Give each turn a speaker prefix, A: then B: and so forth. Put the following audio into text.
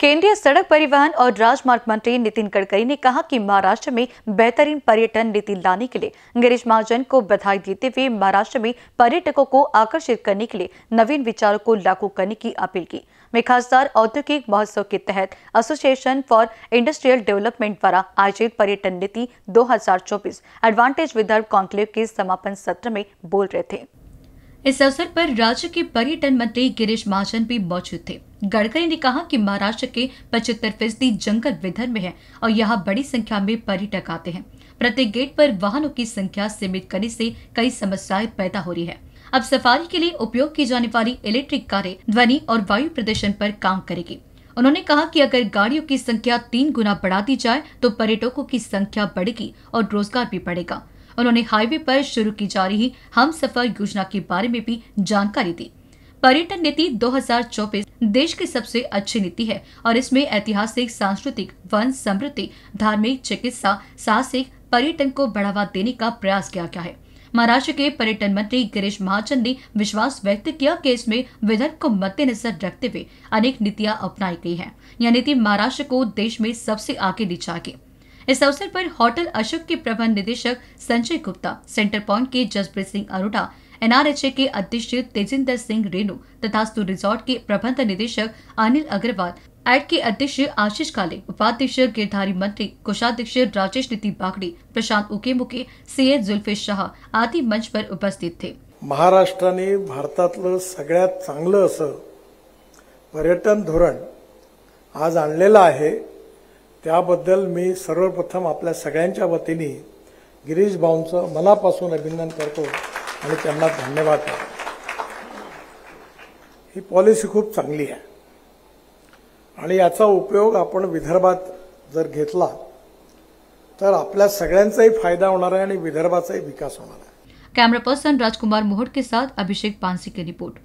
A: केंद्रीय सड़क परिवहन और राजमार्ग मंत्री नितिन गडकरी ने कहा कि महाराष्ट्र में बेहतरीन पर्यटन नीति लाने के लिए गिरीश महाजन को बधाई देते हुए महाराष्ट्र में पर्यटकों को आकर्षित करने के लिए नवीन विचारों को लागू करने की अपील की वे खासदार औद्योगिक महोत्सव के तहत एसोसिएशन फॉर इंडस्ट्रियल डेवलपमेंट द्वारा आयोजित पर्यटन नीति दो एडवांटेज विदर्भ कॉन्क्लेव के समापन सत्र में बोल रहे थे इस अवसर पर राज्य के पर्यटन मंत्री गिरीश महाजन भी मौजूद थे गडकरी ने कहा कि महाराष्ट्र के पचहत्तर फीसदी जंगल विधर में है और यहाँ बड़ी संख्या में पर्यटक आते हैं प्रत्येक गेट पर वाहनों की संख्या सीमित करने से कई समस्याएं पैदा हो रही है अब सफारी के लिए उपयोग की जाने वाली इलेक्ट्रिक कारें ध्वनि और वायु प्रदूषण पर काम करेगी उन्होंने कहा कि अगर गाड़ियों की संख्या तीन गुना बढ़ा दी जाए तो पर्यटकों की संख्या बढ़ेगी और रोजगार भी बढ़ेगा उन्होंने हाईवे पर शुरू की जा रही हम सफर योजना के बारे में भी जानकारी दी पर्यटन नीति 2024 देश की सबसे अच्छी नीति है और इसमें ऐतिहासिक सांस्कृतिक वन समृद्धि धार्मिक चिकित्सा साहसिक पर्यटन को बढ़ावा देने का प्रयास किया गया है महाराष्ट्र के पर्यटन मंत्री गिरीश महाजन ने विश्वास व्यक्त किया कि इसमें विधेयक को मद्देनजर रखते हुए अनेक नीतियां अपनाई गई हैं। यह नीति महाराष्ट्र को देश में सबसे आगे नीचा जाएगी इस अवसर पर होटल अशोक के प्रबंध निदेशक संजय गुप्ता सेंटर पॉइंट के जसप्रीत सिंह अरोड़ा एनआरएचए के अध्यक्ष तेजिंदर सिंह रेणु तथा स्तू रिजॉर्ट के प्रबंध निदेशक अनिल अग्रवाल एड के अध्यक्ष आशीष काले उपाध्यक्ष गिरधारी मंत्री कोषाध्यक्ष राजेश नीति बागड़ी प्रशांत उके मुके सीए जुल्फे शाह आदि मंच पर उपस्थित थे
B: महाराष्ट्र ने भारत चांगलं असं पर्यटन धोरण आज आ त्याबद्दल मी सर्वप्रथम आपल्या सगळ्यांच्या वतीने गिरीश भाऊंचं मनापासून अभिनंदन करतो आणि त्यांना धन्यवाद ही पॉलिसी खूप चांगली आहे आणि याचा उपयोग आपण विदर्भात जर घेतला तर आपल्या सगळ्यांचाही फायदा होणार आहे आणि विदर्भाचाही विकास होणार आहे
A: कॅमेरा पर्सन राजकुमार मोहट के साथ अभिषेक पांसी की रिपोर्ट